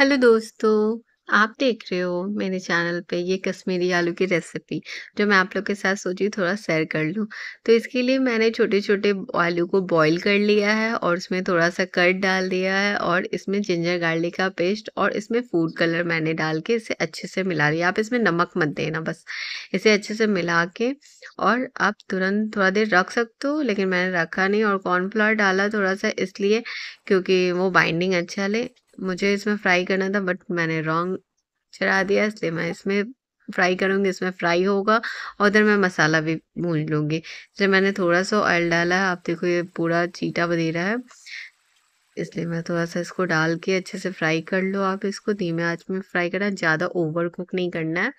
hello दोस्तों आप देख रहे हो मेरे चैनल पे ये कश्मीरी आलू की रेसिपी जो मैं आप लोग के साथ सोची थोड़ा शेयर कर लूँ तो इसके लिए मैंने छोटे छोटे आलू को बॉईल कर लिया है और उसमें थोड़ा सा कट डाल दिया है और इसमें जिंजर गार्लिक का पेस्ट और इसमें फूड कलर मैंने डाल के इसे अच्छे से मिला लिया आप इसमें नमक मत देना बस इसे अच्छे से मिला के और आप तुरंत थोड़ा देर रख सकते हो लेकिन मैंने रखा नहीं और कॉर्नफ्लावर डाला थोड़ा सा इसलिए क्योंकि वो बाइंडिंग अच्छा ले मुझे इसमें फ्राई करना था बट मैंने रॉन्ग चढ़ा दिया इसलिए मैं इसमें फ्राई करूँगी इसमें फ्राई होगा और इधर मैं मसाला भी भून लूँगी इसलिए मैंने थोड़ा सा ऑयल डाला है आप देखो ये पूरा चीटा बधेरा है इसलिए मैं थोड़ा सा इसको डाल के अच्छे से फ्राई कर लो आप इसको धीमे आंच में फ्राई करना ज़्यादा ओवर कुक नहीं करना है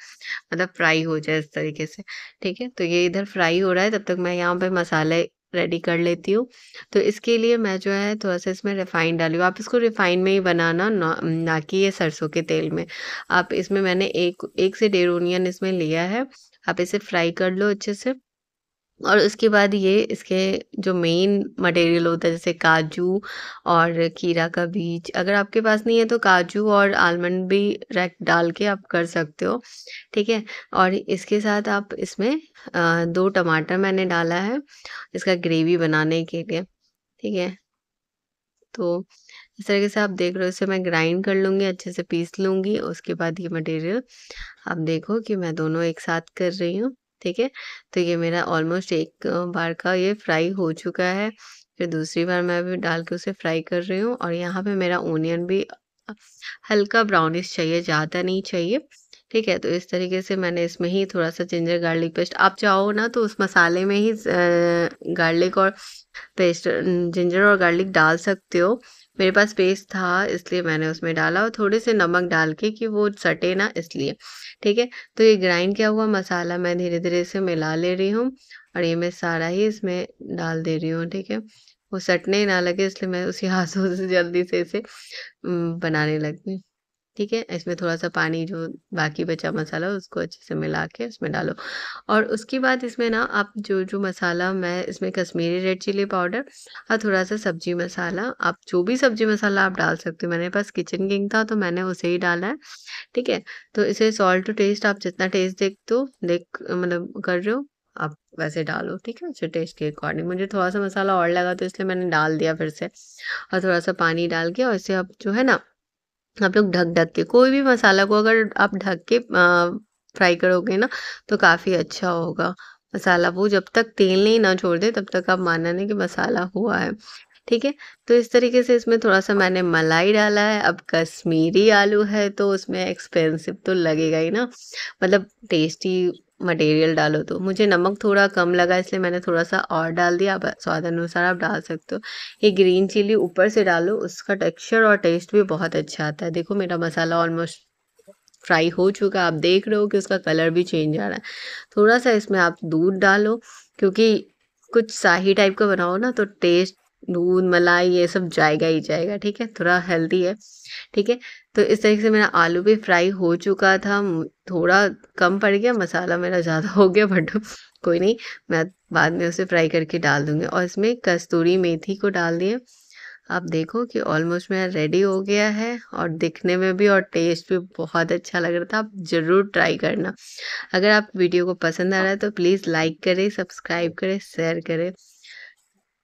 मतलब फ्राई हो जाए इस तरीके से ठीक है तो ये इधर फ्राई हो रहा है तब तक मैं यहाँ पे मसाले रेडी कर लेती हूँ तो इसके लिए मैं जो है थोड़ा सा इसमें रिफ़ाइन डाली आप इसको रिफ़ाइन में ही बनाना ना, ना कि ये सरसों के तेल में आप इसमें मैंने एक एक से डेढ़ ओनियन इसमें लिया है आप इसे फ्राई कर लो अच्छे से और उसके बाद ये इसके जो मेन मटेरियल होता है जैसे काजू और कीरा का बीज अगर आपके पास नहीं है तो काजू और आलमंड भी रैक डाल के आप कर सकते हो ठीक है और इसके साथ आप इसमें दो टमाटर मैंने डाला है इसका ग्रेवी बनाने के लिए ठीक है तो इस तरीके से आप देख रहे हो इसे मैं ग्राइंड कर लूँगी अच्छे से पीस लूँगी उसके बाद ये मटेरियल आप देखो कि मैं दोनों एक साथ कर रही हूँ ठीक है तो ये मेरा ऑलमोस्ट एक बार का ये फ्राई हो चुका है फिर दूसरी बार मैं अभी डाल के उसे फ्राई कर रही हूँ और यहाँ पे मेरा ओनियन भी हल्का ब्राउनिश चाहिए ज़्यादा नहीं चाहिए ठीक है तो इस तरीके से मैंने इसमें ही थोड़ा सा जिंजर गार्लिक पेस्ट आप चाहो ना तो उस मसाले में ही गार्लिक और पेस्ट जिंजर और गार्लिक डाल सकते हो मेरे पास पेस्ट था इसलिए मैंने उसमें डाला और थोड़े से नमक डाल के कि वो सटे ना इसलिए ठीक है तो ये ग्राइंड किया हुआ मसाला मैं धीरे धीरे से मिला ले रही हूँ और ये मैं सारा ही इसमें डाल दे रही हूँ ठीक है वो सटने ना लगे इसलिए मैं उसी हाथों से जल्दी से इसे बनाने लगी ठीक है इसमें थोड़ा सा पानी जो बाकी बचा मसाला उसको अच्छे से मिला के उसमें डालो और उसके बाद इसमें ना आप जो जो मसाला मैं इसमें कश्मीरी रेड चिली पाउडर और थोड़ा सा सब्जी मसाला आप जो भी सब्जी मसाला आप डाल सकते हो मेरे पास किचन किंग था तो मैंने उसे ही डाला है ठीक है तो इसे सॉल्ट टू टेस्ट आप जितना टेस्ट देख दो देख मतलब कर रहे हो आप वैसे डालो ठीक है उसे टेस्ट के अकॉर्डिंग मुझे थोड़ा सा मसाला और लगा तो इसलिए मैंने डाल दिया फिर से और थोड़ा सा पानी डाल के और इसे आप जो है ना आप लोग ढक ढक के कोई भी मसाला को अगर आप ढक के फ्राई करोगे ना तो काफ़ी अच्छा होगा मसाला वो जब तक तेल नहीं ना छोड़ दे तब तक आप मानना नहीं कि मसाला हुआ है ठीक है तो इस तरीके से इसमें थोड़ा सा मैंने मलाई डाला है अब कश्मीरी आलू है तो उसमें एक्सपेंसिव तो लगेगा ही ना मतलब टेस्टी मटेरियल डालो तो मुझे नमक थोड़ा कम लगा इसलिए मैंने थोड़ा सा और डाल दिया आप स्वाद अनुसार आप डाल सकते हो ये ग्रीन चिली ऊपर से डालो उसका टेक्सचर और टेस्ट भी बहुत अच्छा आता है देखो मेरा मसाला ऑलमोस्ट फ्राई हो चुका है आप देख रहे हो कि उसका कलर भी चेंज आ रहा है थोड़ा सा इसमें आप दूध डालो क्योंकि कुछ शाही टाइप का बनाओ ना तो टेस्ट दूध मलाई ये सब जाएगा ही जाएगा ठीक है थोड़ा हेल्दी है ठीक है तो इस तरीके से मेरा आलू भी फ्राई हो चुका था थोड़ा कम पड़ गया मसाला मेरा ज़्यादा हो गया बट कोई नहीं मैं बाद में उसे फ्राई करके डाल दूँगी और इसमें कस्तूरी मेथी को डाल दिए आप देखो कि ऑलमोस्ट मेरा रेडी हो गया है और दिखने में भी और टेस्ट भी बहुत अच्छा लग रहा था आप ज़रूर ट्राई करना अगर आप वीडियो को पसंद आ रहा है तो प्लीज़ लाइक करें सब्सक्राइब करें शेयर करें